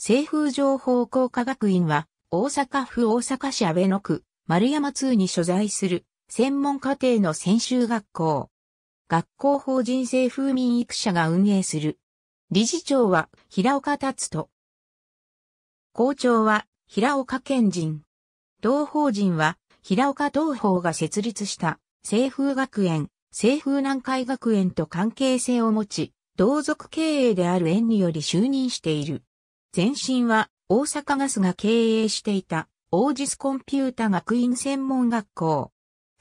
清風情報工科学院は、大阪府大阪市阿倍野区、丸山通に所在する、専門課程の専修学校。学校法人政風民育社が運営する。理事長は平岡達人。校長は平岡賢人。同法人は平岡東法が設立した清風学園、清風南海学園と関係性を持ち、同族経営である園により就任している。前身は大阪ガスが経営していたオージスコンピュータ学院専門学校。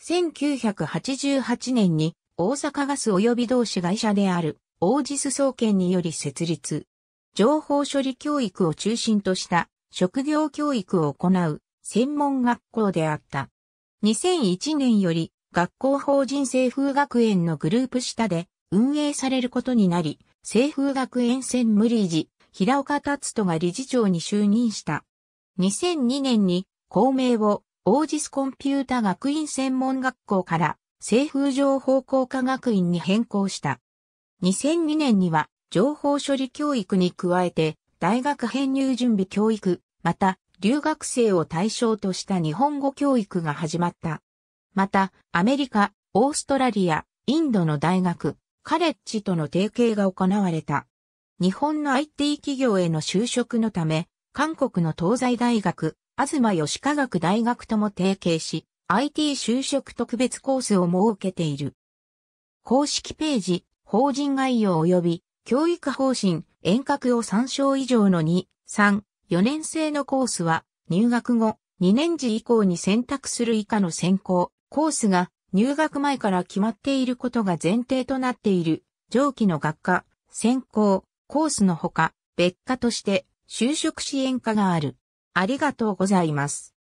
1988年に大阪ガス及び同志会社であるオージス総研により設立。情報処理教育を中心とした職業教育を行う専門学校であった。2001年より学校法人清風学園のグループ下で運営されることになり、清風学園専務理事、平岡達人が理事長に就任した。2002年に公明をオージスコンピュータ学院専門学校から西風情報工科学院に変更した。2002年には情報処理教育に加えて大学編入準備教育、また留学生を対象とした日本語教育が始まった。また、アメリカ、オーストラリア、インドの大学、カレッジとの提携が行われた。日本の IT 企業への就職のため、韓国の東西大学、東吉科学大学とも提携し、IT 就職特別コースを設けている。公式ページ、法人概要及び教育方針、遠隔を参照以上の2、3、4年生のコースは、入学後、2年次以降に選択する以下の選考、コースが入学前から決まっていることが前提となっている、上記の学科、選考、コースのほか、別科として就職支援課がある。ありがとうございます。